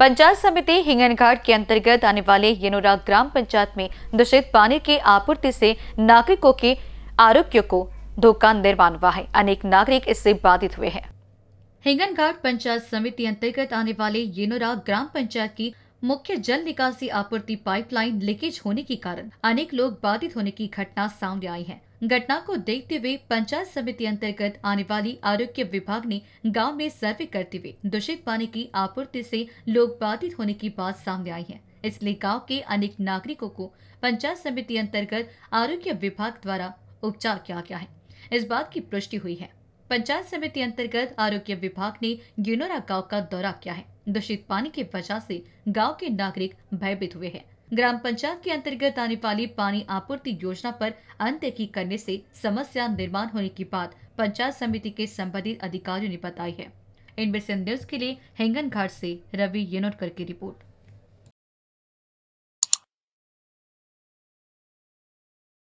पंचायत समिति हिंगनघाट के अंतर्गत आने वाले येनोरा ग्राम पंचायत में दूषित पानी की आपूर्ति से नागरिकों के आरोग्य को धोखा निर्माण हुआ है अनेक नागरिक इससे बाधित हुए हैं हिंगनघाट पंचायत समिति अंतर्गत आने वाले येनोरा ग्राम पंचायत की मुख्य जल निकासी आपूर्ति पाइपलाइन लीकेज होने के कारण अनेक लोग बाधित होने की घटना सामने आई है घटना को देखते हुए पंचायत समिति अंतर्गत आने वाली आरोग्य विभाग ने गांव में सर्वे करते हुए दूषित पानी की आपूर्ति से लोग बाधित होने की बात सामने आई है इसलिए गांव के अनेक नागरिकों को पंचायत समिति अंतर्गत आरोग्य विभाग द्वारा उपचार किया गया है इस बात की पुष्टि हुई है पंचायत समिति अंतर्गत आरोग्य विभाग ने गिनोरा गाँव का दौरा किया है दूषित पानी की वजह से गाँव के नागरिक भयभीत हुए हैं ग्राम पंचायत के अंतर्गत आने वाली पानी आपूर्ति योजना पर अनदेखी करने से समस्या निर्माण होने की बात पंचायत समिति के संबंधित अधिकारियों ने बताई है इनमें न्यूज के लिए हेंगन घाट से रवि येनोटकर की रिपोर्ट